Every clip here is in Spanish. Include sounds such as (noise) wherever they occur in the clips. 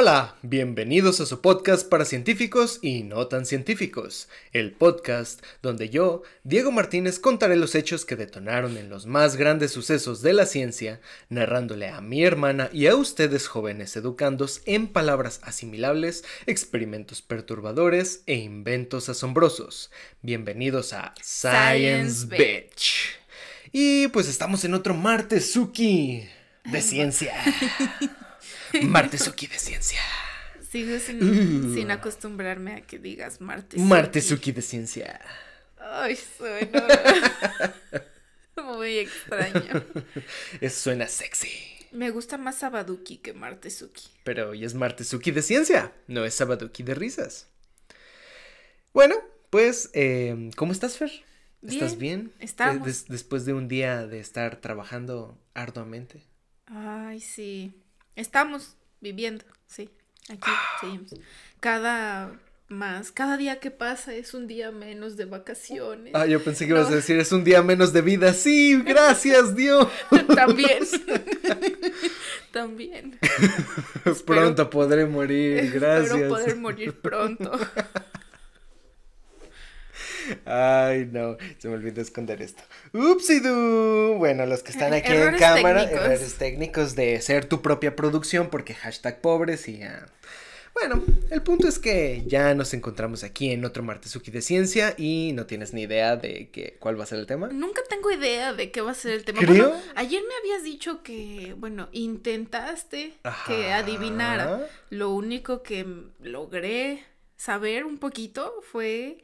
Hola, bienvenidos a su podcast para científicos y no tan científicos, el podcast donde yo, Diego Martínez, contaré los hechos que detonaron en los más grandes sucesos de la ciencia, narrándole a mi hermana y a ustedes jóvenes educandos en palabras asimilables, experimentos perturbadores e inventos asombrosos. Bienvenidos a Science, Bitch. Y pues estamos en otro martes, Suki, de (laughs) ciencia. (laughs) Martesuki de ciencia. Sigo mm. sin, acostumbrarme a que digas Martesuki. Martesuki de ciencia. Ay, suena muy extraño. Eso suena sexy. Me gusta más Sabaduki que Martesuki. Pero hoy es Martesuki de ciencia, no es Sabaduki de risas. Bueno, pues, eh, ¿cómo estás, Fer? ¿Estás bien? Estamos. Eh, después de un día de estar trabajando arduamente. Ay, sí. Estamos viviendo, sí. Aquí seguimos. Cada más, cada día que pasa es un día menos de vacaciones. Ah, yo pensé que ibas a decir es un día menos de vida. Sí, gracias (laughs) Dios. También. (laughs) También. (laughs) pronto podré morir, gracias. Espero poder morir pronto. Ay, no, se me olvidó esconder esto. Upsidú. Bueno, los que están aquí en cámara, errores técnicos de ser tu propia producción, porque hashtag pobres y Bueno, el punto es que ya nos encontramos aquí en otro Martesuki de ciencia y no tienes ni idea de cuál va a ser el tema. Nunca tengo idea de qué va a ser el tema. ayer me habías dicho que, bueno, intentaste que adivinara. Lo único que logré saber un poquito fue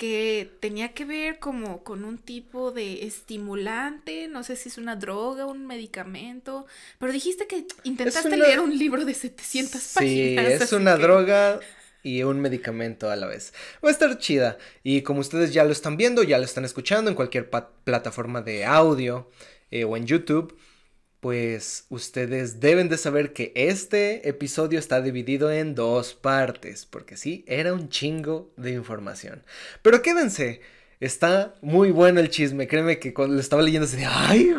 que tenía que ver como con un tipo de estimulante, no sé si es una droga, un medicamento, pero dijiste que intentaste leer un libro de 700 páginas. es una droga y un medicamento a la vez. Va a estar chida y como ustedes ya lo están viendo, ya lo están escuchando en cualquier plataforma de audio eh, o en YouTube, pues ustedes deben de saber que este episodio está dividido en dos partes, porque sí, era un chingo de información. Pero quédense Está muy bueno el chisme, créeme que cuando lo estaba leyendo se decía, ay,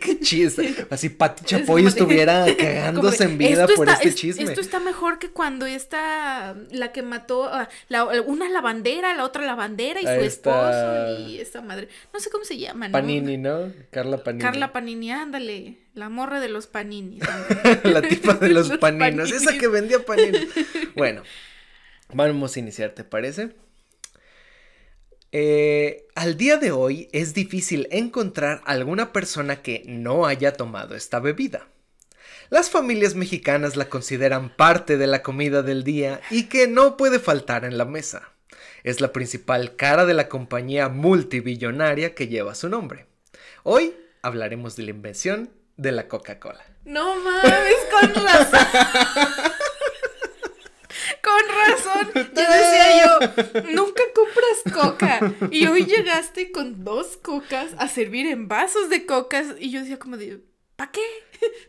qué chiste. Así Pati Chapoy estuviera (laughs) cagándose en vida por este chisme. Esto está mejor que cuando esta, la que mató, ah, la, una lavandera, la otra bandera, y su esposo y esta madre. No sé cómo se llama, ¿no? Panini, ¿no? Carla Panini. Carla Panini, ándale. La morra de los paninis. (laughs) la tipa de los, (laughs) paninos, esa que vendía panini. Bueno, vamos a iniciar, ¿te parece? Eh, al día de hoy es difícil encontrar alguna persona que no haya tomado esta bebida. Las familias mexicanas la consideran parte de la comida del día y que no puede faltar en la mesa. Es la principal cara de la compañía multibillonaria que lleva su nombre. Hoy hablaremos de la invención de la Coca-Cola. No mames, con razón. (laughs) Yo decía yo, nunca compras coca. Y hoy llegaste con dos cocas a servir en vasos de cocas. Y yo decía como de, ¿para qué?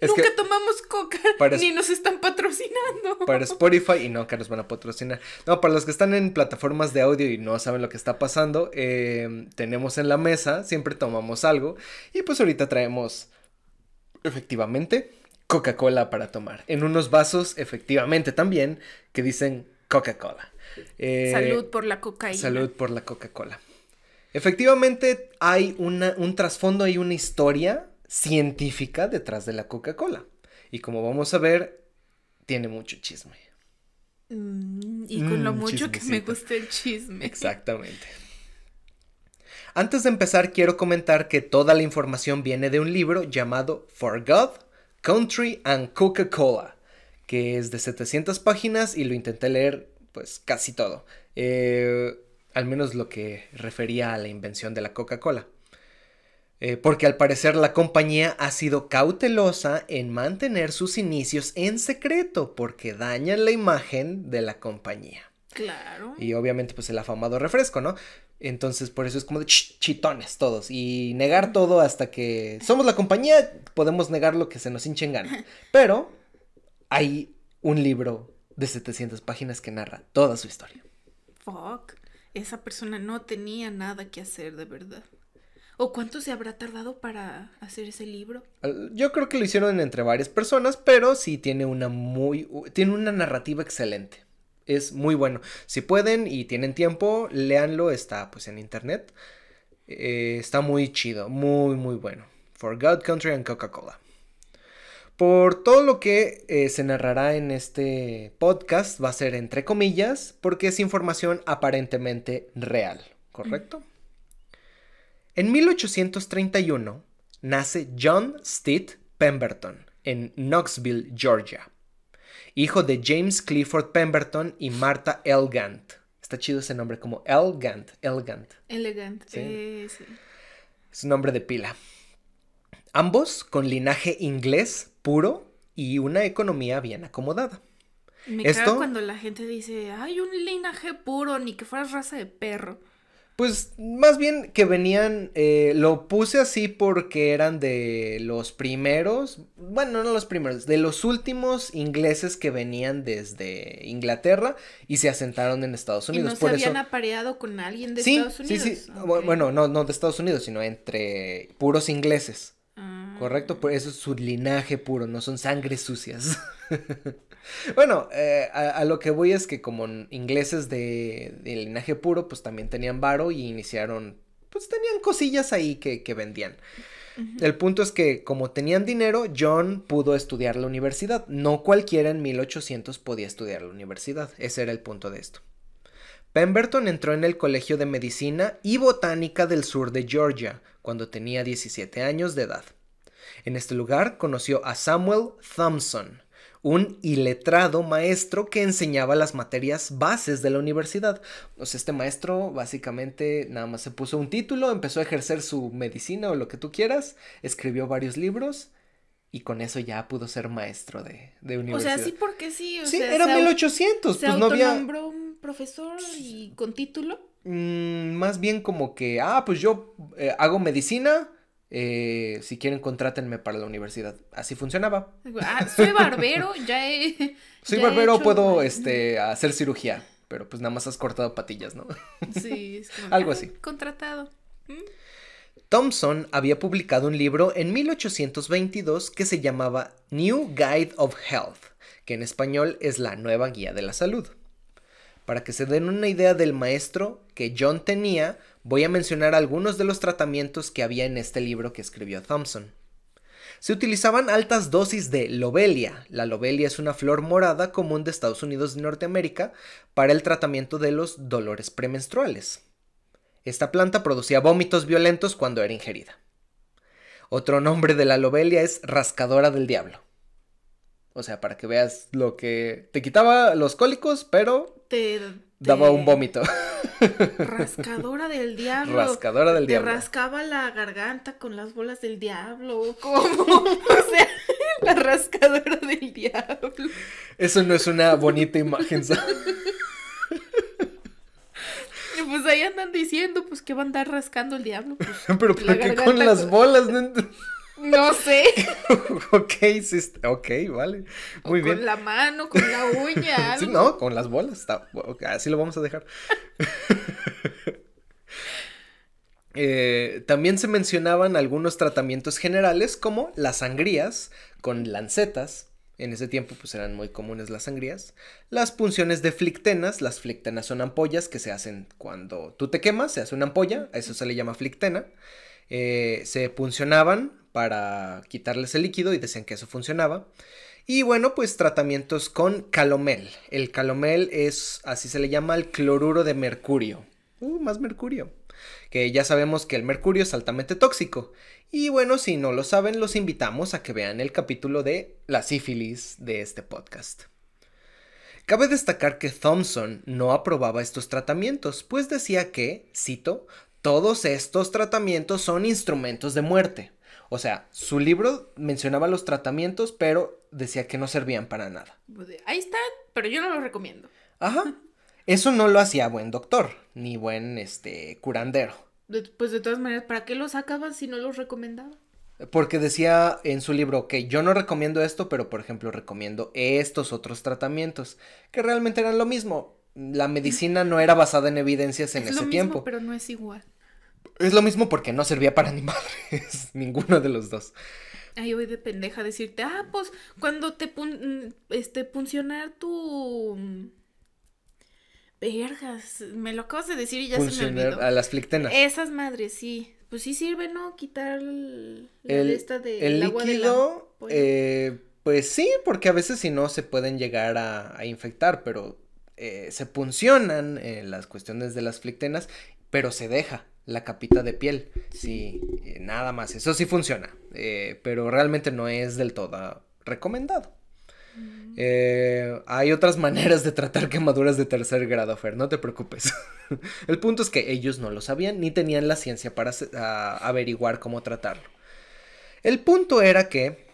Nunca tomamos coca, ni nos están patrocinando. Para Spotify, y no, que nos van a patrocinar. No, para los que están en plataformas de audio y no saben lo que está pasando, em, tenemos en la mesa, siempre tomamos algo, y pues ahorita traemos, efectivamente, Coca-Cola para tomar. En unos vasos, efectivamente, también, que dicen Coca-Cola. Eh, salud por la cocaína. Salud por la Coca-Cola. Efectivamente, hay una, un trasfondo y una historia científica detrás de la Coca-Cola. Y como vamos a ver, tiene mucho chisme. Mm, y con mm, lo mucho que me gusta el chisme. Exactamente. Antes de empezar, quiero comentar que toda la información viene de un libro llamado For God, Country and Coca-Cola, que es de 700 páginas y lo intenté leer pues casi todo, eh, al menos lo que refería a la invención de la Coca-Cola. Eh, porque al parecer la compañía ha sido cautelosa en mantener sus inicios en secreto porque dañan la imagen de la compañía. Claro. Y obviamente pues el afamado refresco, ¿no? Entonces por eso es como de chitones todos y negar todo hasta que somos la compañía, podemos negar lo que se nos hinche gana. (laughs) Pero hay un libro de 700 páginas que narra toda su historia. Fuck. Esa persona no tenía nada que hacer de verdad. ¿O cuánto se habrá tardado para hacer ese libro? Yo creo que lo hicieron entre varias personas, pero sí tiene una muy tiene una narrativa excelente. Es muy bueno. Si pueden y tienen tiempo, léanlo, está pues en internet. Eh, está muy chido, muy muy bueno. For God, Country and Coca-Cola. Por todo lo que eh, se narrará en este podcast va a ser entre comillas porque es información aparentemente real, ¿correcto? Mm. En 1831 nace John Stitt Pemberton en Knoxville, Georgia, hijo de James Clifford Pemberton y Martha Elgant. Está chido ese nombre, como Elgant, Elgant. ¿Sí? Eh, sí. Es un nombre de pila ambos con linaje inglés puro y una economía bien acomodada. Me Esto... cuando la gente dice, hay un linaje puro, ni que fueras raza de perro. Pues más bien que venían, eh, lo puse así porque eran de los primeros, bueno, no los primeros, de los últimos ingleses que venían desde Inglaterra y se asentaron en Estados Unidos. ¿Y no se habían apareado con alguien de Estados Unidos? Sí, sí, bueno, no, no de Estados Unidos, sino entre puros ingleses. Correcto, por pues, eso es su linaje puro, no son sangres sucias. (laughs) bueno, eh, a, lo que voy es que como ingleses de, linaje puro, pues también tenían varo y iniciaron, pues tenían cosillas ahí que, vendían. El punto es que como tenían dinero, John pudo estudiar la universidad. No cualquiera en 1800 podía estudiar la universidad. Ese era el punto de esto. Pemberton entró en el Colegio de Medicina y Botánica del Sur de Georgia cuando tenía 17 años de edad. En este lugar conoció a Samuel Thompson, un iletrado maestro que enseñaba las materias bases de la universidad. O sea, este maestro básicamente nada más se puso un título, empezó a ejercer su medicina o lo que tú quieras, escribió varios libros y con eso ya pudo ser maestro de, universidad. O sea, sí, porque sí. sí, era 1800, se pues no había. un profesor y con título? Mm, más bien como que, ah, pues yo eh, hago medicina eh, si quieren contrátenme para la universidad. Así funcionaba. Ah, soy (laughs) barbero, ya he... Soy barbero, puedo este, hacer cirugía, pero pues nada más has cortado patillas, ¿no? Sí, es (laughs) como, algo ah, así. Contratado. ¿Mm? Thompson había publicado un libro en 1822 que se llamaba New Guide of Health, que en español es la nueva guía de la salud. Para que se den una idea del maestro que John tenía, voy a mencionar algunos de los tratamientos que había en este libro que escribió Thompson. Se utilizaban altas dosis de lobelia. La lobelia es una flor morada común de Estados Unidos y Norteamérica para el tratamiento de los dolores premenstruales. Esta planta producía vómitos violentos cuando era ingerida. Otro nombre de la lobelia es rascadora del diablo. O sea, para que veas lo que te quitaba los cólicos, pero te, daba un vómito. (laughs) Rascadora del diablo. Rascadora del te diablo. rascaba la garganta con las bolas del diablo. ¿Cómo? (laughs) O sea, la rascadora del diablo. Eso no es una bonita imagen, ¿sabes? pues ahí andan diciendo, pues que va a andar rascando el diablo. Pues, (laughs) pero ¿por qué con las bolas? No no sé. (laughs) ok, sí, ok, vale. Muy bien. Con la mano, con la uña. (laughs) Sí, no, con las bolas. así lo vamos a dejar. (laughs) Eh, también se mencionaban algunos tratamientos generales como las sangrías con lancetas. En ese tiempo pues eran muy comunes las sangrías. Las punciones de flictenas, las flictenas son ampollas que se hacen cuando tú te quemas, se hace una ampolla, a eso se le llama flictena. Eh, se puncionaban para quitarles el líquido y decían que eso funcionaba. Y bueno, pues tratamientos con calomel. El calomel es, así se le llama, el cloruro de mercurio. Uh, más mercurio. Que ya sabemos que el mercurio es altamente tóxico. Y bueno, si no lo saben, los invitamos a que vean el capítulo de la sífilis de este podcast. Cabe destacar que Thompson no aprobaba estos tratamientos, pues decía que, cito, todos estos tratamientos son instrumentos de muerte. O sea, su libro mencionaba los tratamientos, pero decía que no servían para nada. Pues, ahí está, pero yo no los recomiendo. Ajá. Eso no lo hacía buen doctor, ni buen este curandero. pues de todas maneras, ¿para qué los sacaban si no los recomendaba? Porque decía en su libro que yo no recomiendo esto, pero por ejemplo recomiendo estos otros tratamientos, que realmente eran lo mismo. La medicina no era basada en evidencias en ese tiempo. Pero no es igual. Es lo mismo porque no servía para ni (laughs) madres, ninguno de los dos. ahí voy de pendeja a decirte, ah, pues cuando te pun mm, este, puncionar tu... Mm, vergas, me lo acabas de decir y ya se me olvidó. a las flictenas. Esas madres, sí. Pues sí sirve, ¿no? Quitar el, lista esta de, el, agua líquido, eh, pues sí, porque a veces si no se pueden llegar a, infectar, pero eh, se puncionan eh, las cuestiones de las flictenas, pero se deja la capita de piel. Sí, eh, nada más. Eso sí funciona, eh, pero realmente no es del todo recomendado. Mm. Eh, hay otras (laughs) maneras de tratar quemaduras de tercer grado, Fer, no te preocupes. (laughs) El punto es que ellos no lo sabían ni tenían la ciencia para averiguar cómo tratarlo. El punto era que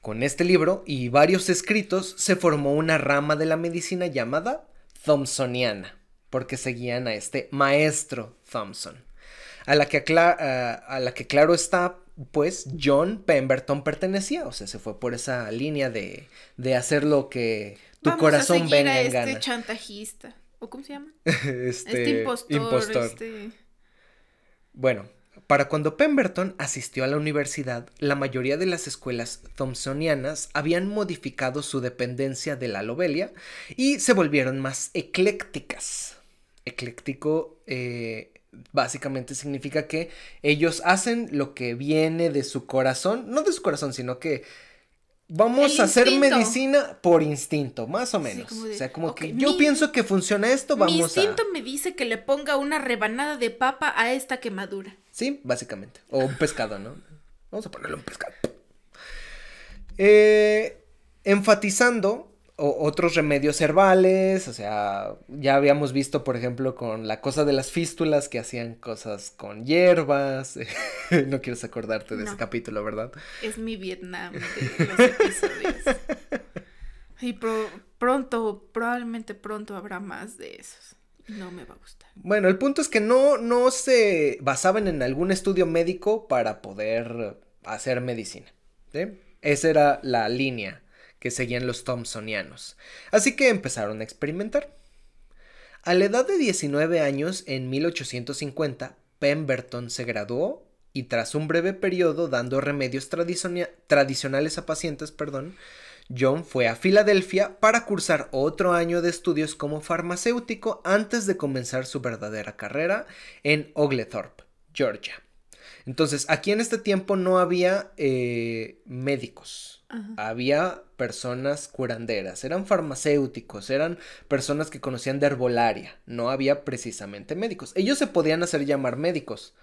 con este libro y varios escritos se formó una rama de la medicina llamada Thompsoniana, porque seguían a este maestro Thompson, a la que, a la que claro está, pues John Pemberton pertenecía, o sea, se fue por esa línea de, de hacer lo que tu corazón venga este en gana. chantajista, ¿o cómo se llama? (laughs) Este, este, impostor. Este bueno, para cuando Pemberton asistió a la universidad, la mayoría de las escuelas thompsonianas habían modificado su dependencia de la lobelia y se volvieron más eclécticas. Ecléctico eh, básicamente significa que ellos hacen lo que viene de su corazón, no de su corazón, sino que vamos a hacer medicina por instinto, más o menos. o sea, como que yo pienso que funciona esto, vamos mi instinto me dice que le ponga una rebanada de papa a esta quemadura. Sí, básicamente. O un pescado, ¿no? Vamos a ponerle un pescado. (laughs) Eh, enfatizando otros remedios herbales, o sea, ya habíamos visto, por ejemplo, con la cosa de las fístulas que hacían cosas con hierbas. (laughs) no quieres acordarte de ese capítulo, ¿verdad? Es mi Vietnam de los episodios. y pronto, probablemente pronto habrá más de esos. No me va a gustar. Bueno, el punto es que no, no se basaban en algún estudio médico para poder hacer medicina. ¿sí? Esa era la línea que seguían los Thompsonianos. Así que empezaron a experimentar. A la edad de 19 años, en 1850, Pemberton se graduó y tras un breve periodo dando remedios tradicionales a pacientes, perdón, John fue a Filadelfia para cursar otro año de estudios como farmacéutico antes de comenzar su verdadera carrera en Oglethorpe, Georgia. Entonces, aquí en este tiempo no había eh, médicos, había personas curanderas, eran farmacéuticos, eran personas que conocían de herbolaria, no había precisamente médicos. Ellos se podían hacer llamar médicos,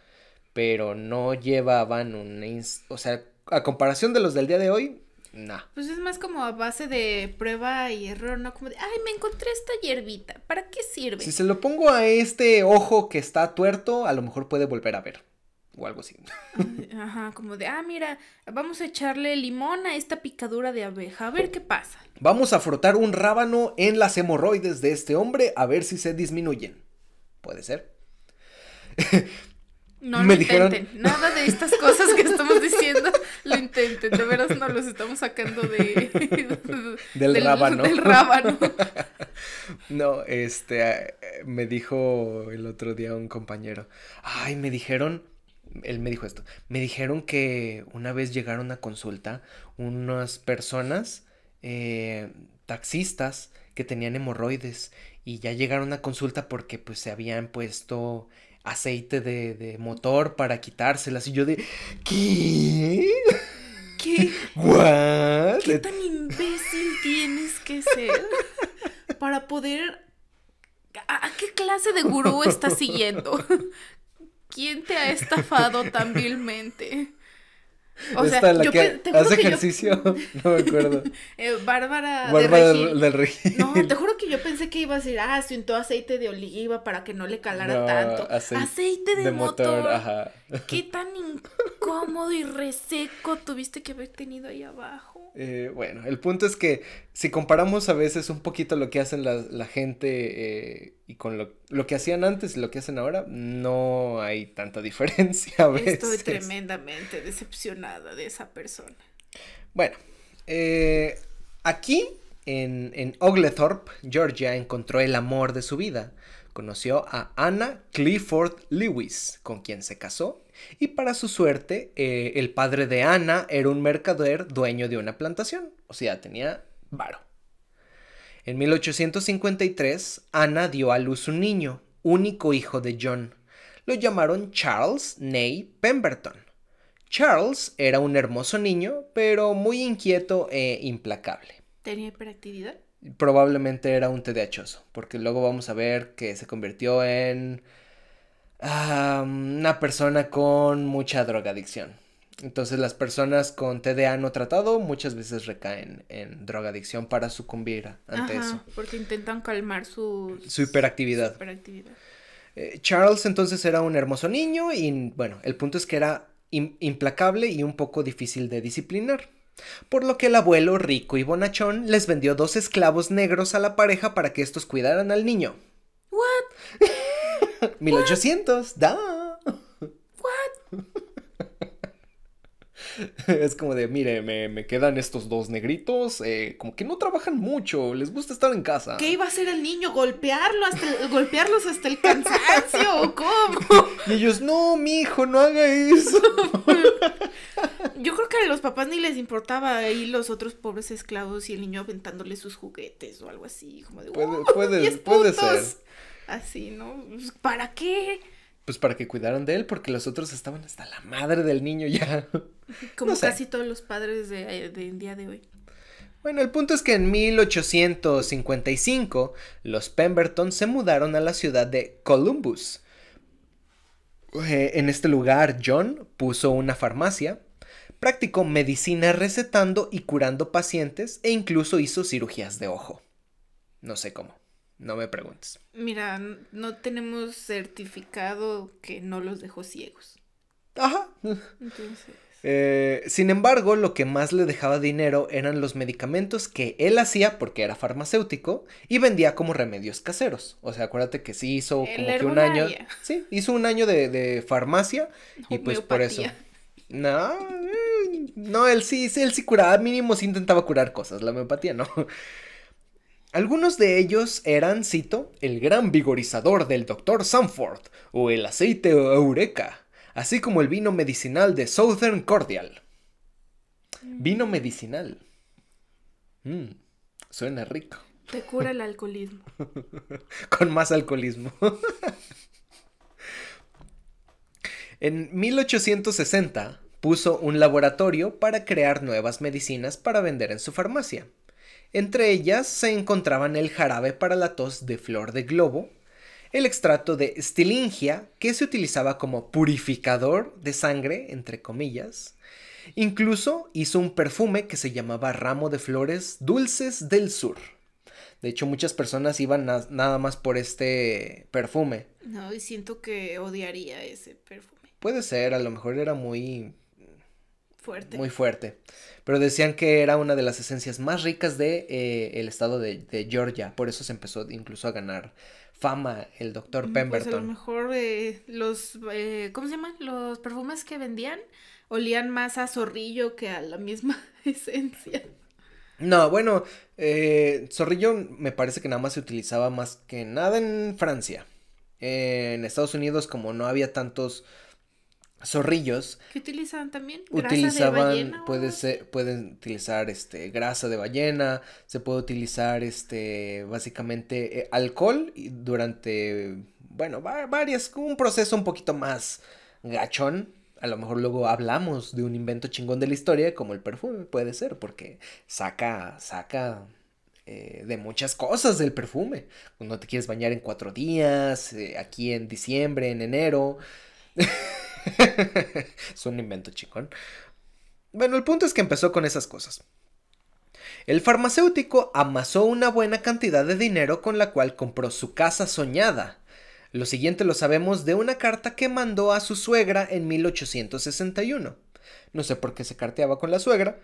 pero no llevaban un... O sea, a comparación de los del día de hoy, no. Pues es más como a base de prueba y error, ¿no? Como de, ay, me encontré esta hierbita, ¿para qué sirve? Si se lo pongo a este ojo que está tuerto, a lo mejor puede volver a ver o algo así. (laughs) Ajá, como de, ah, mira, vamos a echarle limón a esta picadura de abeja, a ver qué pasa. Vamos a frotar un rábano en las hemorroides de este hombre a ver si se disminuyen. ¿Puede ser? (laughs) No (laughs) Me dijeron... intenten, nada de estas cosas que estamos diciendo lo intenten, de veras no los estamos sacando de... Del rábano. No, este, eh, me dijo el otro día un compañero, ay, me dijeron él me dijo esto. Me dijeron que una vez llegaron a consulta unas personas, eh, taxistas, que tenían hemorroides y ya llegaron a consulta porque pues se habían puesto aceite de, motor para quitárselas y yo de ¿qué? ¿Qué? (laughs) ¿Qué tan imbécil tienes que ser para poder ¿A, qué clase de gurú estás siguiendo? (laughs) ¿quién te ha estafado tan vilmente? O sea, yo que hace ejercicio, (laughs) no me acuerdo. (laughs) eh, Bárbara, del, del No, te juro que yo pensé que iba a decir, ah, todo aceite de oliva para que no le calara tanto. Aceite, de, motor. motor. Ajá. ¿Qué tan incómodo y reseco tuviste que haber tenido ahí abajo? Eh, bueno, el punto es que si comparamos a veces un poquito lo que hacen la, gente eh, y con lo, que hacían antes y lo que hacen ahora, no hay tanta (laughs) diferencia a veces. Estoy tremendamente decepcionada de esa persona. Bueno, eh, aquí en Oglethorpe, Georgia encontró el amor de su vida Conoció a Anna Clifford Lewis, con quien se casó, y para su suerte, eh, el padre de Anna era un mercader dueño de una plantación, o sea, tenía varo. En 1853, Anna dio a luz un niño, único hijo de John. Lo llamaron Charles Ney Pemberton. Charles era un hermoso niño, pero muy inquieto e implacable. ¿Tenía hiperactividad? probablemente era un TDAHoso porque luego vamos a ver que se convirtió en una persona con mucha drogadicción. Entonces las personas con TDA no tratado muchas veces recaen en drogadicción para sucumbir ante eso. Porque intentan calmar su, su hiperactividad. Eh, Charles entonces era un hermoso niño y bueno, el punto es que era implacable y un poco difícil de disciplinar. Por lo que el abuelo, rico y bonachón, les vendió dos esclavos negros a la pareja para que estos cuidaran al niño. ¿What? 1800, (laughs) da. ¿What? es como de, mire, me, quedan estos dos negritos, eh, como que no trabajan mucho, les gusta estar en casa. ¿Qué iba a hacer el niño? ¿Golpearlo hasta golpearlos hasta el cansancio? cómo? (laughs) Y ellos, no, mi hijo, no haga eso. (laughs) Yo creo que a los papás ni les importaba ahí los otros pobres esclavos y el niño aventándole sus juguetes o algo así, como de Puede, puede, ser. Así, ¿no? Pues, ¿Para qué? Pues para que cuidaran de él, porque los otros estaban hasta la madre del niño ya. (laughs) Como casi todos los padres de, eh, día de hoy. Bueno, el punto es que en 1855 los Pemberton se mudaron a la ciudad de Columbus. Eh, en este lugar John puso una farmacia Practicó medicina recetando y curando pacientes e incluso hizo cirugías de ojo. No sé cómo, no me preguntes. Mira, no tenemos certificado que no los dejó ciegos. Ajá. Entonces... (laughs) Eh, sin embargo, lo que más le dejaba dinero eran los medicamentos que él hacía porque era farmacéutico y vendía como remedios caseros. O sea, acuérdate que sí hizo como que un año. Sí, hizo un año de, de farmacia y pues por eso. No, no, él sí, él sí curaba, mínimo sí intentaba curar cosas, la homeopatía no. (laughs) Algunos de ellos eran, cito, el gran vigorizador del Dr. Sanford, o el aceite eureka, así como el vino medicinal de Southern Cordial. Mm. Vino medicinal. Mm, suena rico. Te cura el alcoholismo. (laughs) Con más alcoholismo. (laughs) en 1860, puso un laboratorio para crear nuevas medicinas para vender en su farmacia. Entre ellas se encontraban el jarabe para la tos de flor de globo, el extracto de estilingia, que se utilizaba como purificador de sangre, entre comillas. Incluso hizo un perfume que se llamaba Ramo de Flores Dulces del Sur. De hecho, muchas personas iban nada más por este perfume. No, y siento que odiaría ese perfume. Puede ser, a lo mejor era muy Fuerte. Muy fuerte. Pero decían que era una de las esencias más ricas de eh, el estado de, Georgia. Por eso se empezó incluso a ganar fama el doctor mm, Pemberton. Pues, a lo mejor eh, los, eh, ¿cómo se llaman? Los perfumes que vendían olían más a zorrillo que a la misma (laughs) esencia. No, bueno, zorrillo me parece que nada más se utilizaba más que nada en Francia. en Estados Unidos como no había tantos zorrillos. ¿Qué utilizaban también? utilizaban, pueden utilizar este grasa de ballena, se puede utilizar este básicamente eh, alcohol durante, bueno, varias, un proceso un poquito más gachón. A lo mejor luego hablamos de un invento chingón de la historia como el perfume, puede ser, porque saca, saca eh, de muchas cosas del perfume. Cuando te quieres bañar en cuatro días, eh, aquí en diciembre, en enero. (laughs) (laughs) es un invento chicón. Bueno, el punto es que empezó con esas cosas. El farmacéutico amasó una buena cantidad de dinero con la cual compró su casa soñada. Lo siguiente lo sabemos de una carta que mandó a su suegra en 1861. No sé por qué se carteaba con la suegra,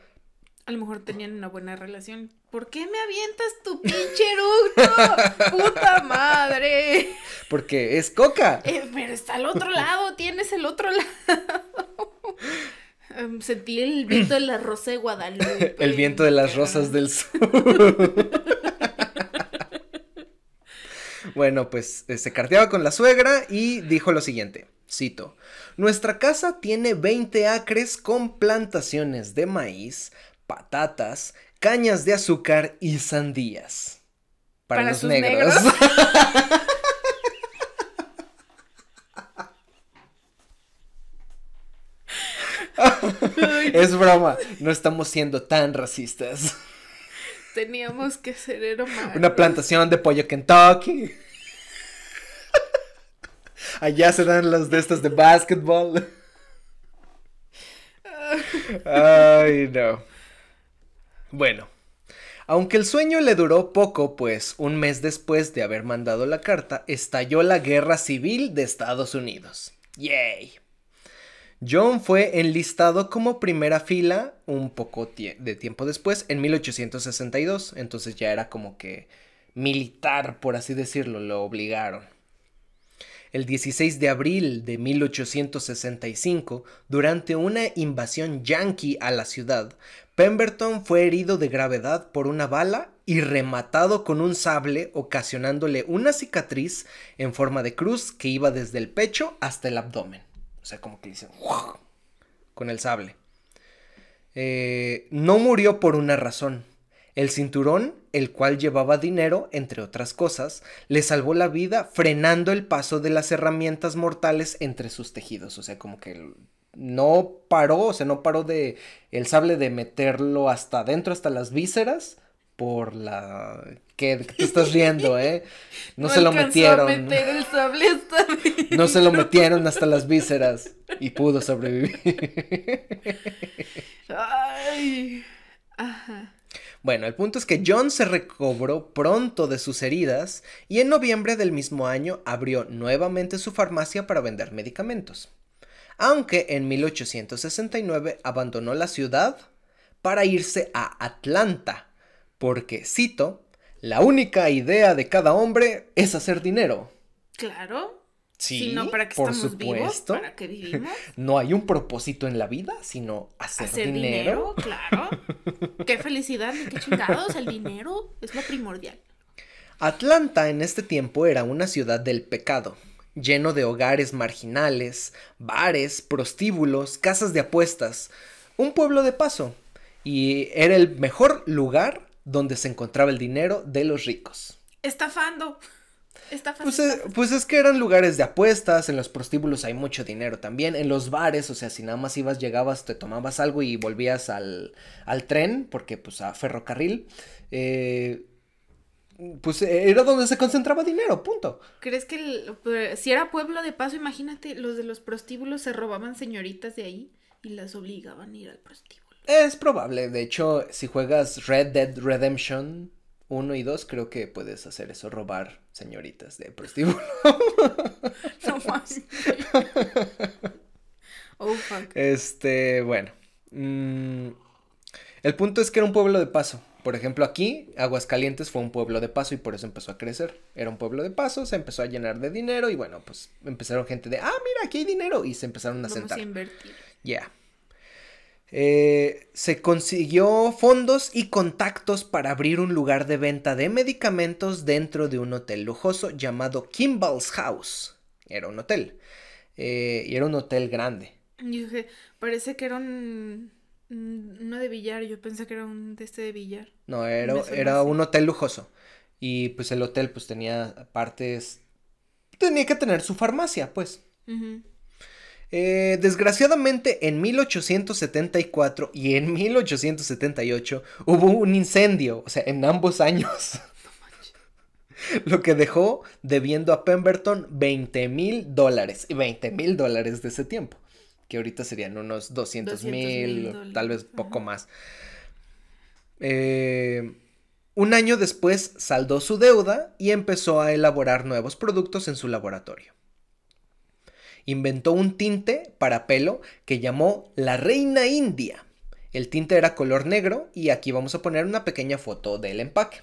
a lo mejor tenían una buena relación. ¿Por qué me avientas tu pinche eructo? (laughs) ¡Puta madre! Porque es coca. Eh, pero está al otro lado, tienes el otro lado. (laughs) Em, sentí el viento de las rosas de Guadalupe. el viento de las rosas del sur. (laughs) bueno, pues eh, se carteaba con la suegra y dijo lo siguiente. Cito, nuestra casa tiene 20 acres con plantaciones de maíz, patatas, cañas de azúcar y sandías. Para, los negros. (laughs) es broma, no estamos siendo tan racistas. Teníamos que ser Una plantación de pollo Kentucky. Allá se dan las de estas de básquetbol. Ah. Ay, no. Bueno, aunque el sueño le duró poco, pues un mes después de haber mandado la carta, estalló la guerra civil de Estados Unidos. ¡Yay! John fue enlistado como primera fila un poco de tiempo después, en 1862, entonces ya era como que militar, por así decirlo, lo obligaron. El 16 de abril de 1865, durante una invasión yanqui a la ciudad, Pemberton fue herido de gravedad por una bala y rematado con un sable, ocasionándole una cicatriz en forma de cruz que iba desde el pecho hasta el abdomen. O sea, como que dicen con el sable. Eh, no murió por una razón. El cinturón, el cual llevaba dinero, entre otras cosas, le salvó la vida frenando el paso de las herramientas mortales entre sus tejidos. O sea, como que no paró, o sea, no paró de el sable de meterlo hasta adentro, hasta las vísceras, por la... que te estás riendo, ¿eh? (laughs) No, se lo metieron. hasta no se lo metieron hasta las vísceras y pudo sobrevivir. Ay. Ajá. Bueno, el punto es que John se recobró pronto de sus heridas y en noviembre del mismo año abrió nuevamente su farmacia para vender medicamentos aunque en 1869 abandonó la ciudad para irse a Atlanta, porque, cito, la única idea de cada hombre es hacer dinero. Claro. Sí, no, para que por supuesto. para vivimos. (laughs) No hay un propósito en la vida, sino hacer, hacer dinero. dinero. Claro. (laughs) qué felicidad, qué chingados, el dinero es lo primordial. Atlanta en este tiempo era una ciudad del pecado lleno de hogares marginales, bares, prostíbulos, casas de apuestas, un pueblo de paso, y era el mejor lugar donde se encontraba el dinero de los ricos. Estafando. Pues, pues, es, que eran lugares de apuestas, en los prostíbulos hay mucho dinero también, en los bares, o sea, si nada más ibas, llegabas, te tomabas algo y volvías al, al tren, porque pues a ferrocarril, eh, pues eh, era donde se concentraba dinero, punto. ¿Crees que pues, si era pueblo de paso, imagínate, los de los prostíbulos se robaban señoritas de ahí y las obligaban a ir al prostíbulo? Es probable, de hecho, si juegas Red Dead Redemption 1 y 2, creo que puedes hacer eso, robar señoritas de prostíbulo. (laughs) no más. (laughs) oh, fuck. Este, bueno. Mm, el punto es que era un pueblo de paso por ejemplo, aquí Aguascalientes fue un pueblo de paso y por eso empezó a crecer. Era un pueblo de paso, se empezó a llenar de dinero y bueno, pues empezaron gente de, ah, mira, aquí hay dinero y se empezaron a Vamos sentar. Ya. Eh, se consiguió fondos y contactos para abrir un lugar de venta de medicamentos dentro de un hotel lujoso llamado Kimball's House. Era un hotel. Eh, y era un hotel grande. dije, parece que era un Mm, no de billar, yo pensé que era un de este de billar. No, era, era un hotel lujoso. Y pues el hotel pues tenía partes... Tenía que tener su farmacia, pues. Eh, desgraciadamente en 1874 y en 1878 hubo un incendio, o sea, en ambos años. (laughs) (laughs) Lo que dejó debiendo a Pemberton 20 mil dólares. Y 20 mil dólares de ese tiempo que ahorita serían unos 200 mil, tal vez poco más. Eh, un año después saldó su deuda y empezó a elaborar nuevos productos en su laboratorio. Inventó un tinte para pelo que llamó la Reina India. El tinte era color negro y aquí vamos a poner una pequeña foto del empaque.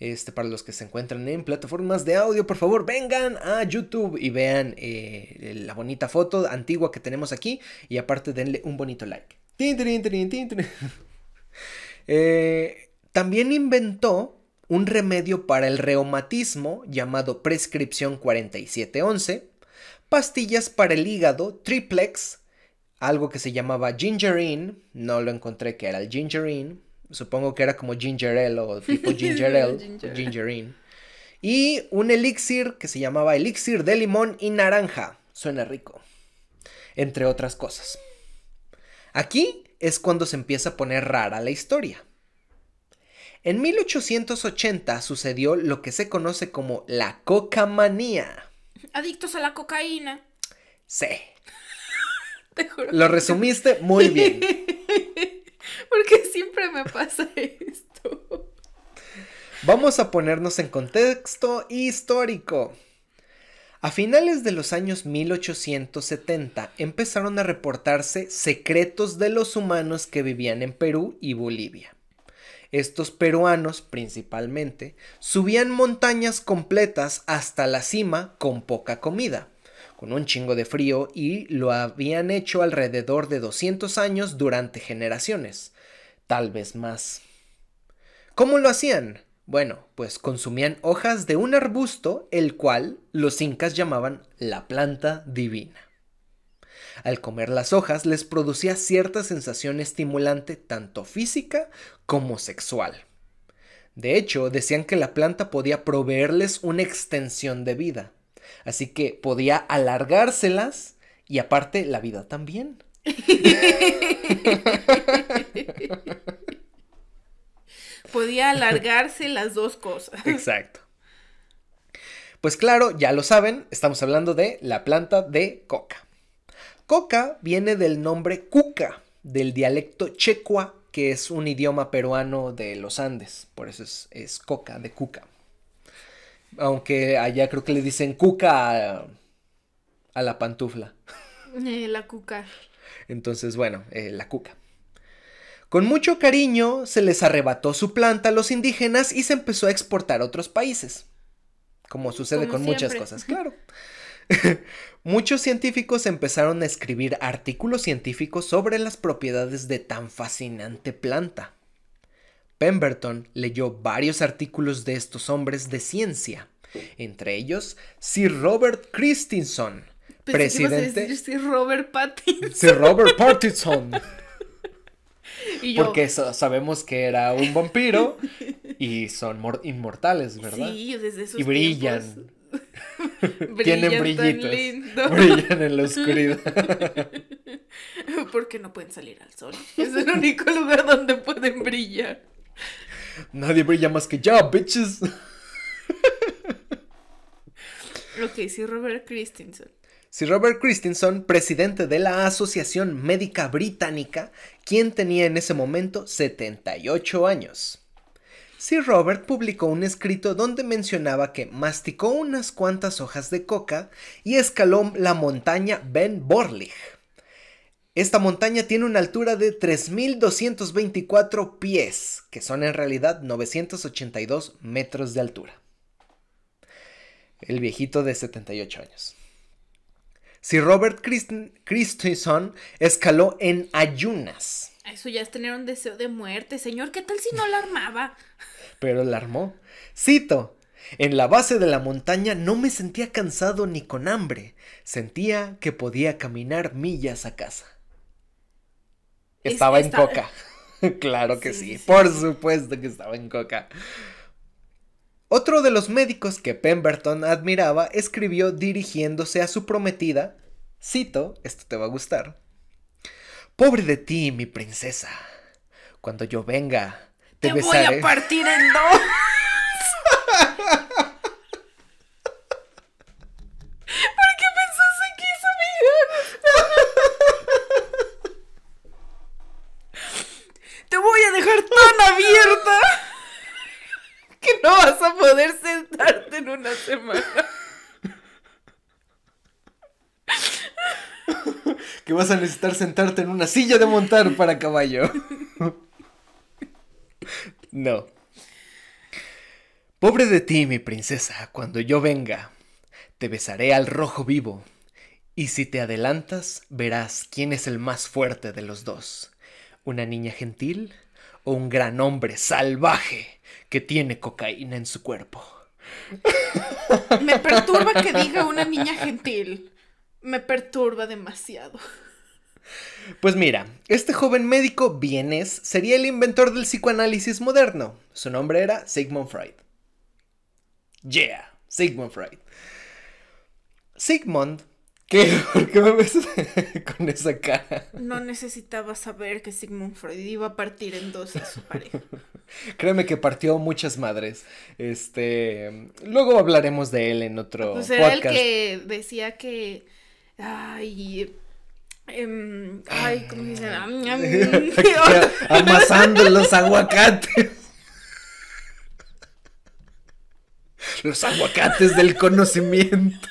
Este, para los que se encuentran en plataformas de audio, por favor, vengan a YouTube y vean eh, la bonita foto antigua que tenemos aquí. Y aparte, denle un bonito like. (laughs) Eh, también inventó un remedio para el reumatismo llamado prescripción 4711, pastillas para el hígado, triplex, algo que se llamaba Gingerine, no lo encontré que era el Gingerine. Supongo que era como ginger ale o tipo (laughs) ginger ale, gingerine. Y un elixir que se llamaba elixir de limón y naranja. Suena rico. Entre otras cosas. Aquí es cuando se empieza a poner rara la historia. En 1880 sucedió lo que se conoce como la cocamanía. Adictos a la cocaína. Sí. (laughs) Te juro. Lo resumiste muy bien. (laughs) Porque siempre me pasa (laughs) esto. Vamos a ponernos en contexto histórico. A finales de los años 1870 empezaron a reportarse secretos de los humanos que vivían en Perú y Bolivia. Estos peruanos, principalmente, subían montañas completas hasta la cima con poca comida, con un chingo de frío y lo habían hecho alrededor de 200 años durante generaciones, tal vez más. ¿Cómo lo hacían? Bueno, pues consumían hojas de un arbusto, el cual los incas llamaban la planta divina. Al comer las hojas les producía cierta sensación estimulante tanto física como sexual. De hecho, decían que la planta podía proveerles una extensión de vida, Así que podía alargárselas y aparte la vida también. (laughs) podía alargarse las dos cosas. Exacto. Pues claro, ya lo saben, estamos hablando de la planta de coca. Coca viene del nombre cuca, del dialecto checua, que es un idioma peruano de los Andes, por eso es, es coca de cuca. Aunque allá creo que le dicen cuca a, la pantufla. Eh, la cuca. Entonces, bueno, eh, la cuca. Con mucho cariño se les arrebató su planta a los indígenas y se empezó a exportar a otros países. Como sucede con muchas cosas, claro. (laughs) Muchos científicos empezaron a escribir artículos científicos sobre las propiedades de tan fascinante planta. Pemberton leyó varios artículos de estos hombres de ciencia, entre ellos Sir Robert Christinson, presidente. Sir Robert Pattinson. Sir Robert Pattinson. (laughs) y Porque sabemos que era un vampiro y son inmortales, ¿verdad? Sí, desde sus Y brillan. (laughs) Tienen brillitos. Brillan en la oscuridad. (laughs) Porque no pueden salir al sol. Es el único lugar donde pueden brillar. Nadie brilla más que ya, bitches. ok, sí, Robert Christensen. Si Robert Christensen, presidente de la Asociación Médica Británica, quien tenía en ese momento 78 años. Sir Robert publicó un escrito donde mencionaba que masticó unas cuantas hojas de coca y escaló la montaña Ben Borlich esta montaña tiene una altura de 3.224 pies, que son en realidad 982 metros de altura. El viejito de 78 años. Si Robert Christ Christensen escaló en ayunas. Eso ya es tener un deseo de muerte, señor. ¿Qué tal si no la armaba? Pero la armó. Cito. En la base de la montaña no me sentía cansado ni con hambre. Sentía que podía caminar millas a casa. Estaba en coca. (laughs) claro que sí, por supuesto que estaba en coca. Otro de los médicos que Pemberton admiraba escribió dirigiéndose a su prometida, cito, esto te va a gustar. Pobre de ti, mi princesa. Cuando yo venga, te, voy a partir en dos. (laughs) que vas a necesitar sentarte en una silla de montar para caballo. no. Pobre de ti, mi princesa, cuando yo venga, te besaré al rojo vivo, y si te adelantas, verás quién es el más fuerte de los dos, una niña gentil o un gran hombre salvaje que tiene cocaína en su cuerpo. Me perturba que diga una niña gentil. Me perturba demasiado. Pues mira, este joven médico vienes sería el inventor del psicoanálisis moderno. Su nombre era Sigmund Freud. Yeah, Sigmund Freud. Sigmund ¿Qué? (laughs) ¿Por qué me ves (laughs) con esa cara? No necesitaba saber que Sigmund Freud iba a partir en dos a su pareja. (laughs) Créeme que partió muchas madres. Este, luego hablaremos de él en otro pues era el que decía que ay em, ay, ¿cómo se llama, ah. Amasando los aguacates. Los aguacates del conocimiento.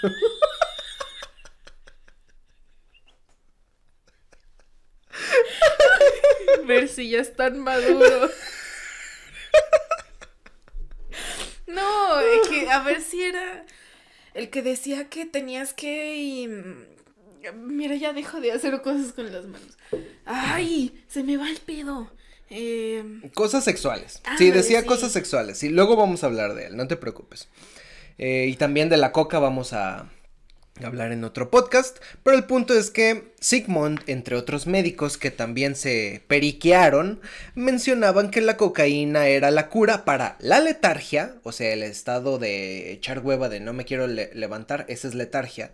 si ya están maduros? (laughs) No, es que a ver si era el que decía que tenías que... Mira, ya dejo de hacer cosas con las manos. ¡Ay! Se me va el pedo. Eh, cosas sexuales. sí, decía cosas sexuales. Y luego vamos a hablar de él, no te preocupes. Eh, y también de la coca vamos a, hablar en otro podcast, pero el punto es que Sigmund, entre otros médicos que también se periquearon, mencionaban que la cocaína era la cura para la letargia, o sea, el estado de echar hueva de no me quiero levantar, esa es letargia,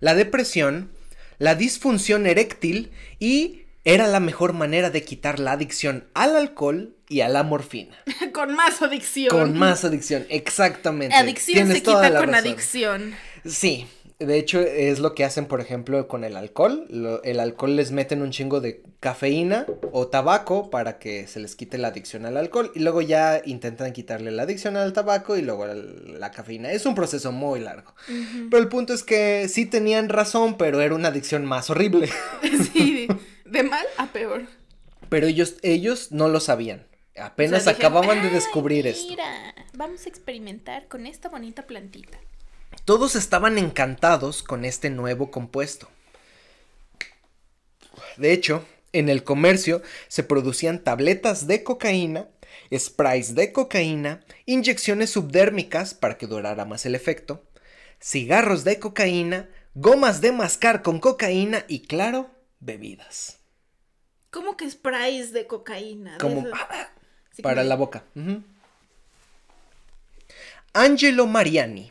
la depresión, la disfunción eréctil y era la mejor manera de quitar la adicción al alcohol y a la morfina. (laughs) con más adicción. Con más adicción, exactamente. Adicción se quita con adicción. Sí. De hecho, es lo que hacen, por ejemplo, con el alcohol. el alcohol les meten un chingo de cafeína o tabaco para que se les quite la adicción al alcohol. Y luego ya intentan quitarle la adicción al tabaco y luego la, cafeína. Es un proceso muy largo. Pero el punto es que sí tenían razón, pero era una adicción más horrible. (laughs) sí, de mal a peor. Pero ellos, ellos no lo sabían. Apenas acababan de ah, descubrir mira, esto. Vamos a experimentar con esta bonita plantita. Todos estaban encantados con este nuevo compuesto. De hecho, en el comercio se producían tabletas de cocaína, sprays de cocaína, inyecciones subdérmicas para que durara más el efecto, cigarros de cocaína, gomas de mascar con cocaína y, claro, bebidas. ¿Cómo que sprays de cocaína? Como para la boca. Angelo Mariani,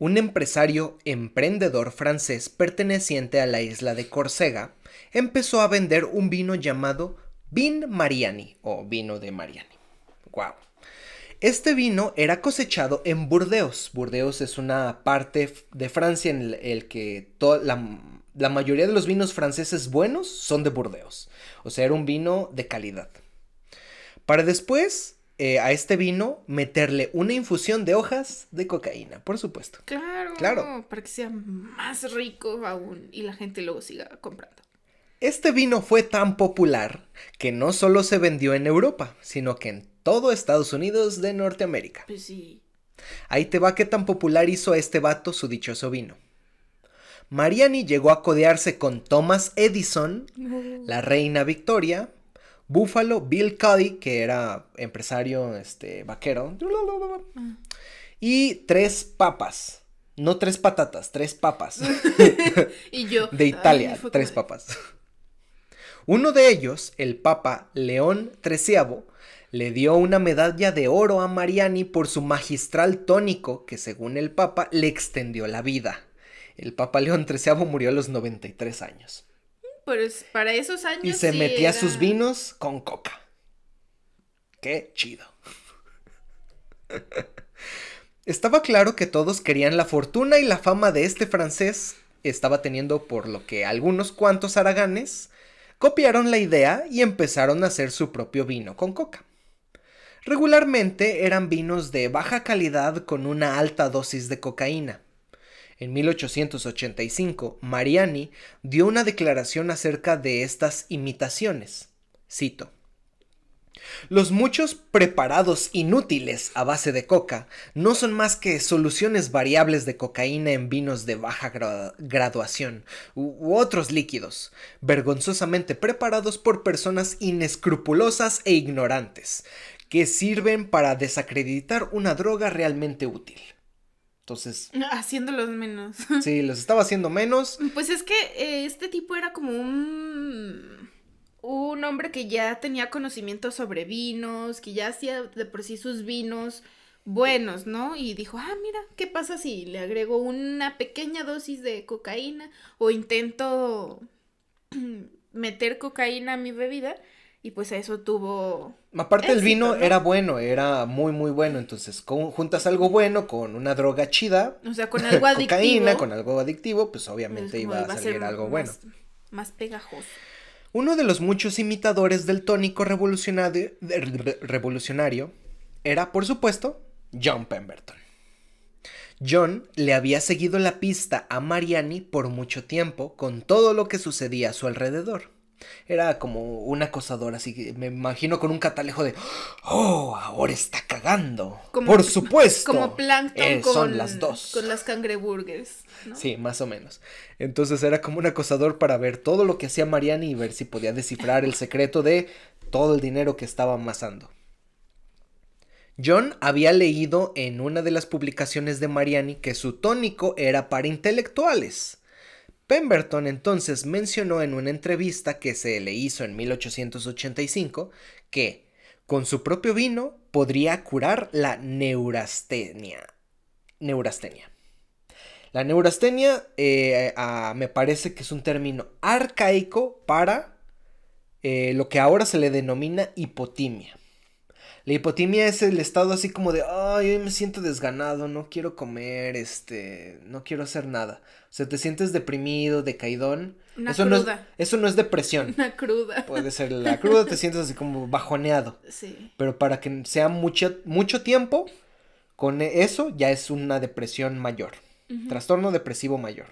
un empresario emprendedor francés perteneciente a la isla de Córcega, empezó a vender un vino llamado Vin Mariani o vino de Mariani. Wow. Este vino era cosechado en Burdeos. Burdeos es una parte de Francia en el, que la, la mayoría de los vinos franceses buenos son de Burdeos. O sea, era un vino de calidad. Para después eh, a este vino meterle una infusión de hojas de cocaína, por supuesto. Claro, claro. Para que sea más rico aún y la gente luego siga comprando. Este vino fue tan popular que no solo se vendió en Europa, sino que en todo Estados Unidos de Norteamérica. Pues sí. Ahí te va qué tan popular hizo este vato su dichoso vino. Mariani llegó a codearse con Thomas Edison, la reina Victoria, Búfalo, Bill Cuddy, que era empresario este, vaquero. Y tres papas. No tres patatas, tres papas. (laughs) (laughs) y yo. De Italia, tres papas. Uno de ellos, el Papa León XIII, le dio una medalla de oro a Mariani por su magistral tónico que, según el Papa, le extendió la vida. El Papa León XIII murió a los 93 años. Y se metía sus vinos con coca. Qué chido. (laughs) Estaba claro que todos querían la fortuna y la fama de este francés estaba teniendo, por lo que algunos cuantos araganes copiaron la idea y empezaron a hacer su propio vino con coca. Regularmente eran vinos de baja calidad con una alta dosis de cocaína. En 1885, Mariani dio una declaración acerca de estas imitaciones. Cito. Los muchos preparados inútiles a base de coca no son más que soluciones variables de cocaína en vinos de baja graduación u, otros líquidos, vergonzosamente preparados por personas inescrupulosas e ignorantes, que sirven para desacreditar una droga realmente útil. Entonces. (laughs) Haciéndolos menos. Sí, los estaba haciendo menos. Pues es que eh, este tipo era como un. Un hombre que ya tenía conocimiento sobre vinos, que ya hacía de por sí sus vinos buenos, ¿no? Y dijo, ah, mira, ¿qué pasa si le agrego una pequeña dosis de cocaína o intento (clears throat) meter cocaína a mi bebida? y pues eso tuvo... Aparte el vino era bueno, era muy muy bueno, entonces juntas algo bueno con una droga chida. O sea, con algo (laughs) adictivo. cocaína, con algo adictivo, pues obviamente pues, iba, a salir algo bueno. Más pegajoso. Uno de los muchos imitadores del tónico revolucionario era, por supuesto, John Pemberton. John le había seguido la pista a Mariani por mucho tiempo con todo lo que sucedía a su alrededor. Era como un acosador, así que me imagino con un catalejo de ¡Oh! Ahora está cagando. Por (laughs) supuesto. Como Plankton eh, con, las dos. Con las cangreburgers. Sí, más o menos. Entonces era como un acosador para ver todo lo que hacía Mariani y ver si podía descifrar el secreto de todo el dinero que estaba amasando. John había leído en una de las publicaciones de Mariani que su tónico era para intelectuales. Pemberton entonces mencionó en una entrevista que se le hizo en 1885 que con su propio vino podría curar la neurastenia. Neurastenia. La neurastenia eh, me parece que es un término arcaico para eh, lo que ahora se le denomina hipotimia. La hipotimia es el estado así como de, ay, hoy me siento desganado, no quiero comer, este, no quiero hacer nada. O sea, te sientes deprimido, decaidón. Una eso cruda. No es, eso no es depresión. (laughs) Una cruda. Puede ser la cruda, te sientes así como bajoneado. Sí. Pero para que sea mucho, mucho tiempo, con eso ya es una depresión mayor. Trastorno depresivo mayor.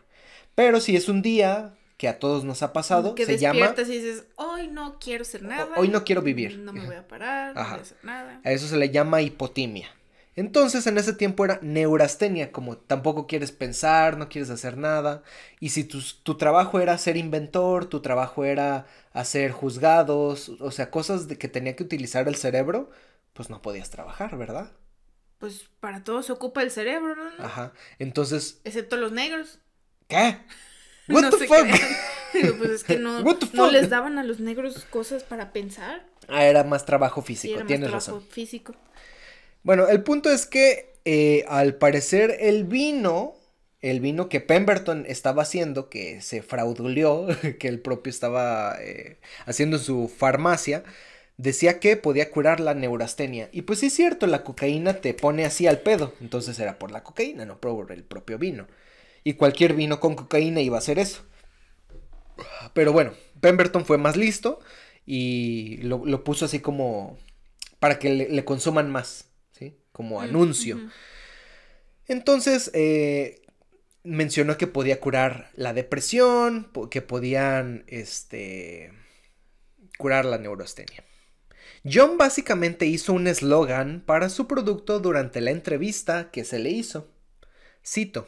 Pero si es un día, que a todos nos ha pasado. Que se despiertas llama... y dices, hoy no quiero hacer nada. Hoy no quiero vivir. No me voy a parar, no a hacer nada. A eso se le llama hipotimia. Entonces en ese tiempo era neurastenia, como tampoco quieres pensar, no quieres hacer nada. Y si tu, trabajo era ser inventor, tu trabajo era hacer juzgados, o sea, cosas de que tenía que utilizar el cerebro, pues no podías trabajar, ¿verdad? Pues para todos se ocupa el cerebro, ¿no? Ajá. Entonces. Excepto los negros. ¿Qué? (laughs) What no no, les daban a los negros cosas para pensar. Ah, era más trabajo físico, razón. físico. Bueno, el punto es que eh, al parecer el vino, el vino que Pemberton estaba haciendo, que se fraudulió, (laughs) que el propio estaba eh, haciendo su farmacia, decía que podía curar la neurastenia. Y pues sí es cierto, la cocaína te pone así al pedo. Entonces era por la cocaína, no por el propio vino y cualquier vino con cocaína iba a hacer eso. Pero bueno, Pemberton fue más listo y lo, puso así como para que le, consuman más, ¿sí? Como anuncio. Entonces, eh, mencionó que podía curar la depresión, que podían, este, curar la neurostenia. John básicamente hizo un eslogan para su producto durante la entrevista que se le hizo. Cito,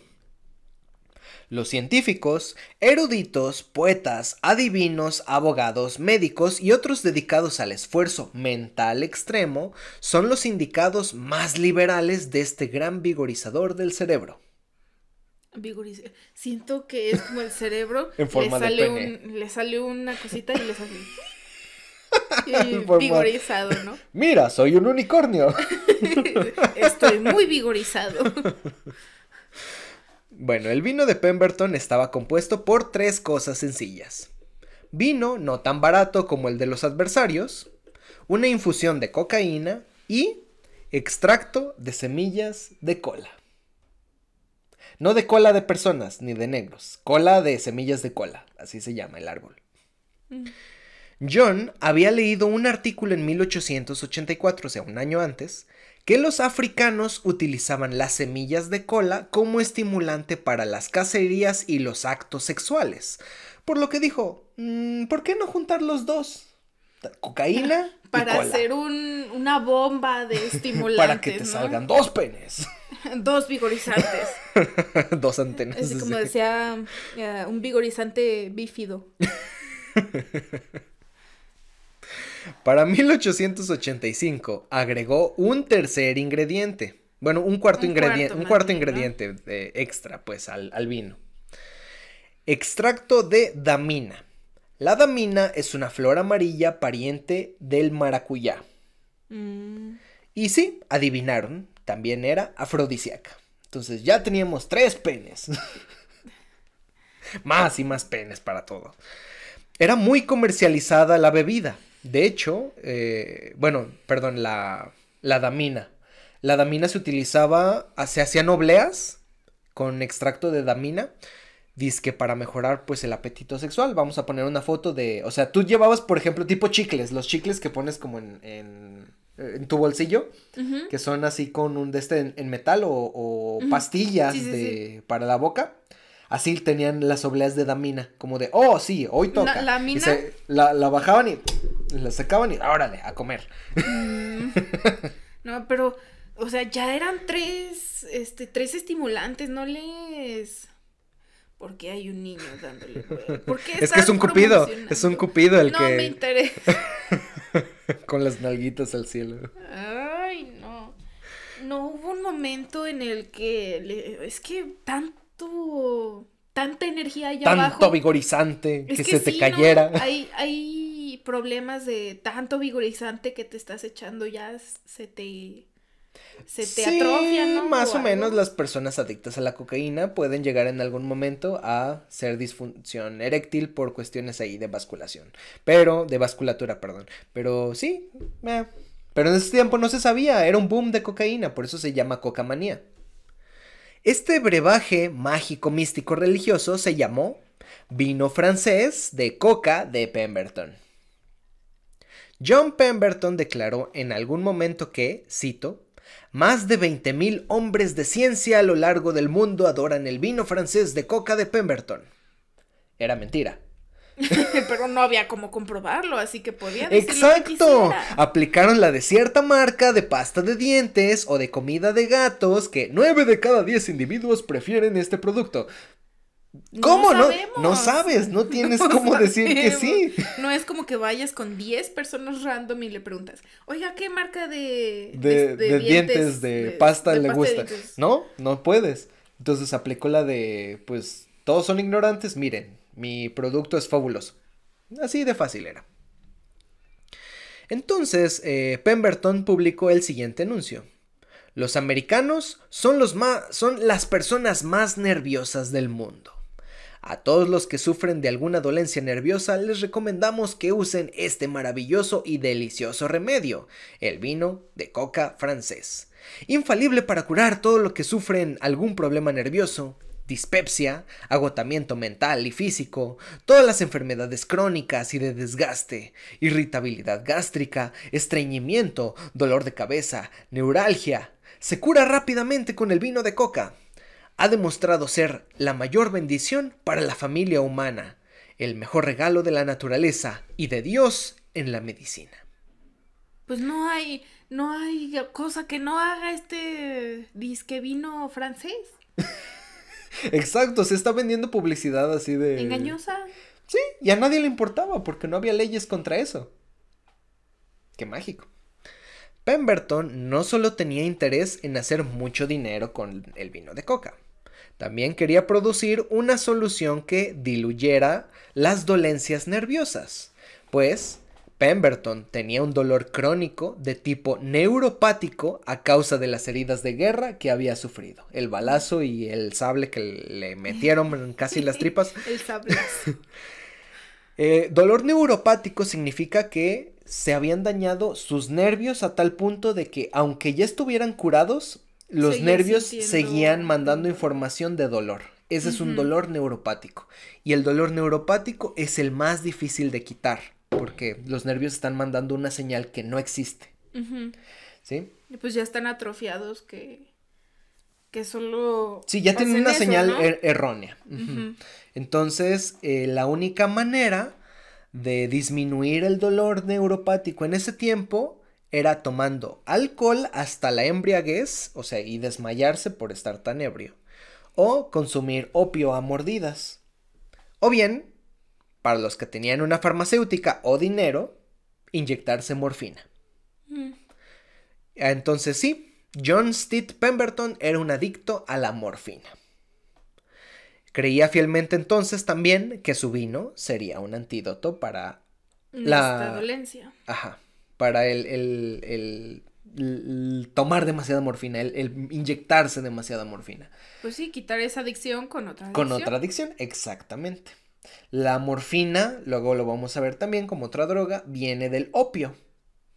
los científicos, eruditos, poetas, adivinos, abogados, médicos y otros dedicados al esfuerzo mental extremo son los indicados más liberales de este gran vigorizador del cerebro. Siento que es como el cerebro. (laughs) en le sale le sale una cosita y le sale. (laughs) vigorizado, ¿no? Mira, soy un unicornio. (laughs) Estoy muy vigorizado. Bueno, el vino de Pemberton estaba compuesto por tres cosas sencillas. Vino no tan barato como el de los adversarios, una infusión de cocaína y extracto de semillas de cola. No de cola de personas ni de negros, cola de semillas de cola, así se llama el árbol. Mm. John había leído un artículo en 1884, o sea, un año antes, que los africanos utilizaban las semillas de cola como estimulante para las cacerías y los actos sexuales. Por lo que dijo, mm, ¿por qué no juntar los dos? Cocaína. (laughs) para hacer una bomba de (laughs) estimulantes. para que te salgan dos penes. (laughs) dos vigorizantes. dos antenas. Es como decía, eh, un vigorizante bífido. Para 1885 agregó un tercer ingrediente. Bueno, un cuarto ingrediente, un cuarto ingrediente eh, extra, pues, al, vino. Extracto de damina. La damina es una flor amarilla pariente del maracuyá. Mm. Y sí, adivinaron, también era afrodisíaca. Entonces ya teníamos tres penes. (laughs) más y más penes para todo. Era muy comercializada la bebida. De hecho, eh, bueno, perdón, la, la damina. La damina se utilizaba, ah, se hacían obleas con extracto de damina, que para mejorar pues el apetito sexual. Vamos a poner una foto de, o sea, tú llevabas, por ejemplo, tipo chicles, los chicles que pones como en, en, eh, tu bolsillo, que son así con un de este en, metal o, pastillas de, para la boca. Así tenían las obleas de damina, como de, oh, sí, hoy toca. La, la bajaban y la sacaban y órale, a comer. Mm. no, pero, o sea, ya eran tres, este, tres estimulantes, no les... ¿Por qué hay un niño dándole? ¿Por qué es que es un cupido, es un cupido el que... No me interesa. (laughs) Con las nalguitas al cielo. Ay, no. No hubo un momento en el que... Es que tanto... Tanta energía allá Tanto vigorizante que, se te cayera. hay, hay problemas de tanto vigorizante que te estás echando ya se te se te atrofia, Más o, menos las personas adictas a la cocaína pueden llegar en algún momento a ser disfunción eréctil por cuestiones ahí de vasculación, pero de vasculatura, perdón. Pero sí, pero en ese tiempo no se sabía, era un boom de cocaína, por eso se llama cocamanía. Este brebaje mágico, místico, religioso se llamó vino francés de coca de Pemberton. John Pemberton declaró en algún momento que, cito, más de 20.000 hombres de ciencia a lo largo del mundo adoran el vino francés de coca de Pemberton. Era mentira. (laughs) Pero no había cómo comprobarlo, así que podían decir Exacto. Aplicaron la de cierta marca de pasta de dientes o de comida de gatos que 9 de cada 10 individuos prefieren este producto. ¿Cómo? No, no, sabes, no tienes (laughs) cómo decir que sí. No es como que vayas con 10 personas random y le preguntas, oiga, ¿qué marca de, de, dientes, de, pasta le gusta? No, no puedes. Entonces aplicó la de, pues, todos son ignorantes, miren, mi producto es fabuloso. Así de fácil era. Entonces, eh, Pemberton publicó el siguiente anuncio. Los americanos son, los son las personas más nerviosas del mundo. A todos los que sufren de alguna dolencia nerviosa les recomendamos que usen este maravilloso y delicioso remedio, el vino de coca francés. Infalible para curar todo lo que sufren algún problema nervioso, dispepsia, agotamiento mental y físico, todas las enfermedades crónicas y de desgaste, irritabilidad gástrica, estreñimiento, dolor de cabeza, neuralgia. Se cura rápidamente con el vino de coca ha demostrado ser la mayor bendición para la familia humana, el mejor regalo de la naturaleza y de Dios en la medicina. Pues no hay, no hay cosa que no haga este disque vino francés. (laughs) Exacto, se está vendiendo publicidad así de... Engañosa. Sí, y a nadie le importaba porque no había leyes contra eso. Qué mágico. Pemberton no solo tenía interés en hacer mucho dinero con el vino de coca, también quería producir una solución que diluyera las dolencias nerviosas, pues Pemberton tenía un dolor crónico de tipo neuropático a causa de las heridas de guerra que había sufrido. El balazo y el sable que le metieron en casi las (laughs) tripas. el sable. (laughs) Eh, dolor neuropático significa que se habían dañado sus nervios a tal punto de que aunque ya estuvieran curados, los nervios seguían mandando información de dolor. Ese es un dolor neuropático. Y el dolor neuropático es el más difícil de quitar, porque los nervios están mandando una señal que no existe. Sí. ¿Sí? Pues ya están atrofiados que, que solo... Sí, ya tienen una señal er-, errónea. Entonces, eh, la única manera de disminuir el dolor neuropático en ese tiempo era tomando alcohol hasta la embriaguez, o sea, y desmayarse por estar tan ebrio, o consumir opio a mordidas. O bien, para los que tenían una farmacéutica o dinero, inyectarse morfina. Mm. Entonces sí, John Stitt Pemberton era un adicto a la morfina. Creía fielmente entonces también que su vino sería un antídoto para Nuestra la dolencia. Ajá para el, el, el, tomar demasiada morfina, el, inyectarse demasiada morfina. Pues sí, quitar esa adicción con otra adicción. Con otra adicción, exactamente. La morfina, luego lo vamos a ver también como otra droga, viene del opio.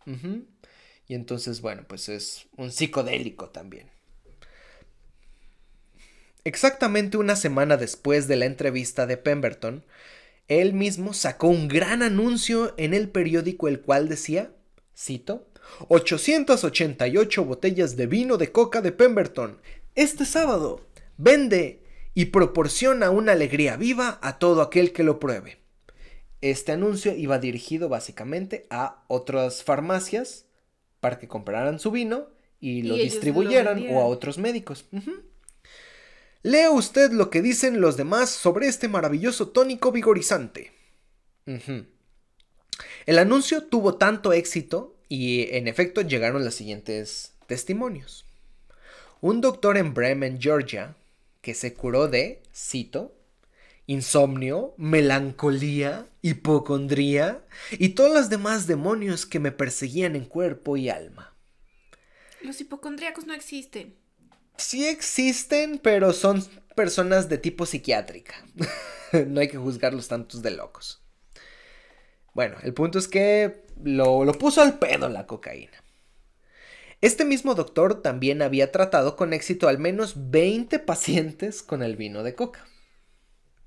Y entonces, bueno, pues es un psicodélico también. Exactamente una semana después de la entrevista de Pemberton, él mismo sacó un gran anuncio en el periódico el cual decía cito, 888 botellas de vino de coca de Pemberton este sábado. Vende y proporciona una alegría viva a todo aquel que lo pruebe. Este anuncio iba dirigido básicamente a otras farmacias para que compraran su vino y lo distribuyeran o a otros médicos. Lea usted lo que dicen los demás sobre este maravilloso tónico vigorizante. El anuncio tuvo tanto éxito y en efecto llegaron los siguientes testimonios. Un doctor en Bremen, Georgia, que se curó de, cito, insomnio, melancolía, hipocondría y todos los demás demonios que me perseguían en cuerpo y alma. Los hipocondríacos no existen. Sí existen, pero son personas de tipo psiquiátrica. (laughs) no hay que juzgarlos tantos de locos. Bueno, el punto es que lo, lo puso al pedo la cocaína. Este mismo doctor también había tratado con éxito al menos 20 pacientes con el vino de coca.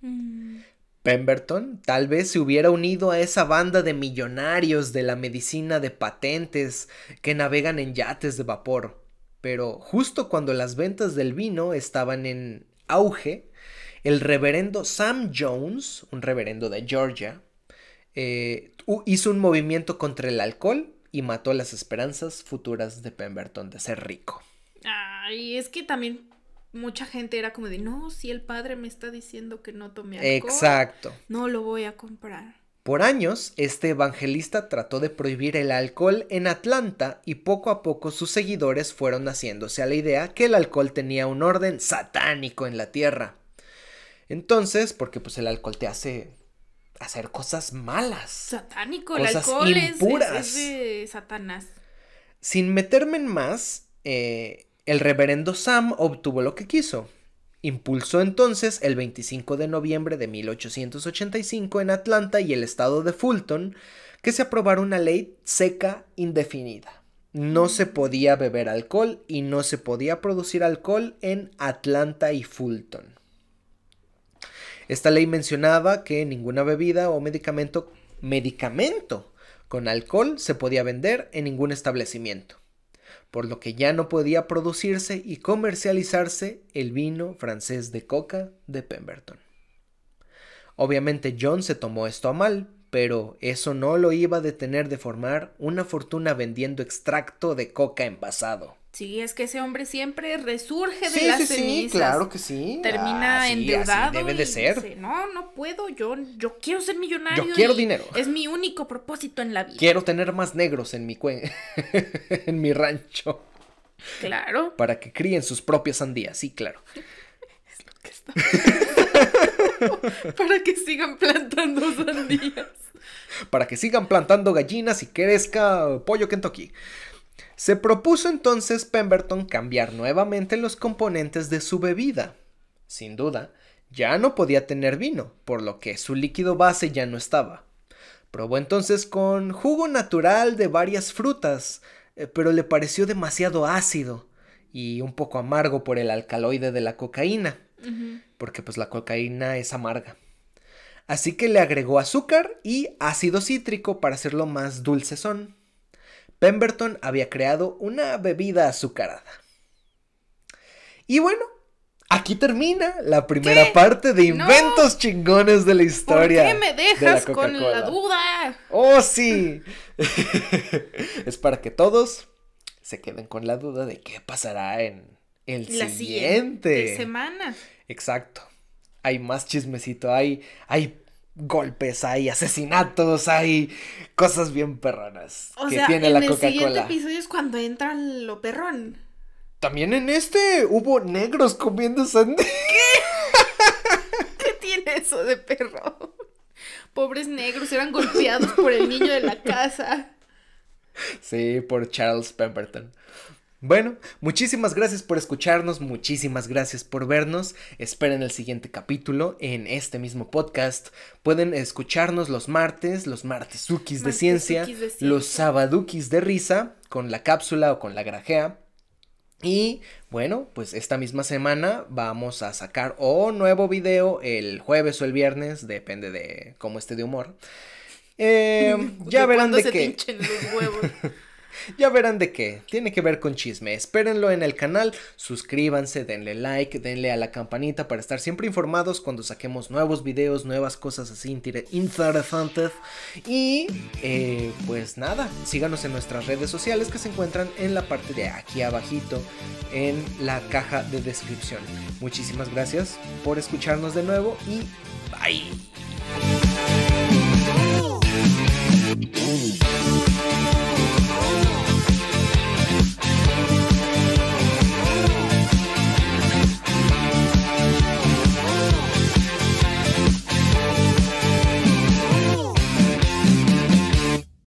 Mm. Pemberton tal vez se hubiera unido a esa banda de millonarios de la medicina de patentes que navegan en yates de vapor, pero justo cuando las ventas del vino estaban en auge, el reverendo Sam Jones, un reverendo de Georgia, eh, hizo un movimiento contra el alcohol y mató las esperanzas futuras de Pemberton de ser rico. Ay, es que también mucha gente era como de, no, si el padre me está diciendo que no tome alcohol. Exacto. No lo voy a comprar. Por años, este evangelista trató de prohibir el alcohol en Atlanta y poco a poco sus seguidores fueron haciéndose a la idea que el alcohol tenía un orden satánico en la tierra. Entonces, porque pues el alcohol te hace hacer cosas malas. Satánico, el alcohol Es, de Satanás. Sin meterme en más, eh, el reverendo Sam obtuvo lo que quiso. Impulsó entonces el 25 de noviembre de 1885 en Atlanta y el estado de Fulton que se aprobara una ley seca indefinida. No se mm. podía beber alcohol y no se podía producir alcohol en Atlanta y Fulton. Esta ley mencionaba que ninguna bebida o medicamento, medicamento con alcohol se podía vender en ningún establecimiento, por lo que ya no podía producirse y comercializarse el vino francés de coca de Pemberton. Obviamente John se tomó esto a mal, pero eso no lo iba a detener de formar una fortuna vendiendo extracto de coca envasado. Sí, es que ese hombre siempre resurge de la las cenizas. Sí, claro que sí. Termina ah, endeudado. debe de ser. no, no puedo. Yo, yo quiero ser millonario. Yo quiero dinero. Es mi único propósito en la vida. Quiero tener más negros en mi (laughs) en mi rancho. Claro. Para que críen sus propias sandías. Sí, claro. (laughs) es lo que está. (laughs) Para que sigan plantando sandías. Para que sigan plantando gallinas y crezca pollo Kentucky. Se propuso entonces Pemberton cambiar nuevamente los componentes de su bebida. Sin duda, ya no podía tener vino, por lo que su líquido base ya no estaba. Probó entonces con jugo natural de varias frutas, eh, pero le pareció demasiado ácido y un poco amargo por el alcaloide de la cocaína, porque pues la cocaína es amarga. Así que le agregó azúcar y ácido cítrico para hacerlo más dulcezón. Pemberton había creado una bebida azucarada. Y bueno, aquí termina la primera parte de inventos chingones de la historia. ¿Por qué me dejas con la duda? Oh, sí. (laughs) es para que todos se queden con la duda de qué pasará en el la siguiente. semana. Exacto. Hay más chismecito, hay, hay golpes, hay asesinatos, hay cosas bien perronas El siguiente episodio es cuando entra lo perrón. También en este hubo negros comiendo sandía. ¿Qué? (laughs) ¿Qué tiene eso de perro? Pobres negros eran golpeados por el niño de la casa. Sí, por Charles Pemberton. Bueno, muchísimas gracias por escucharnos, muchísimas gracias por vernos. Esperen el siguiente capítulo en este mismo podcast. Pueden escucharnos los martes, los martesukis de, ciencia, los sabadukis de risa, con la cápsula o con la grajea. Y bueno, pues esta misma semana vamos a sacar un nuevo video el jueves o el viernes, depende de cómo esté de humor. (laughs) Em, ya verán de qué. (laughs) (laughs) Ya verán de qué, tiene que ver con chisme. Espérenlo en el canal, suscríbanse, denle like, denle a la campanita para estar siempre informados cuando saquemos nuevos videos, nuevas cosas así interesantes. Y eh, pues nada, síganos en nuestras redes sociales que se encuentran en la parte de aquí abajito, en la caja de descripción. Muchísimas gracias por escucharnos de nuevo y bye.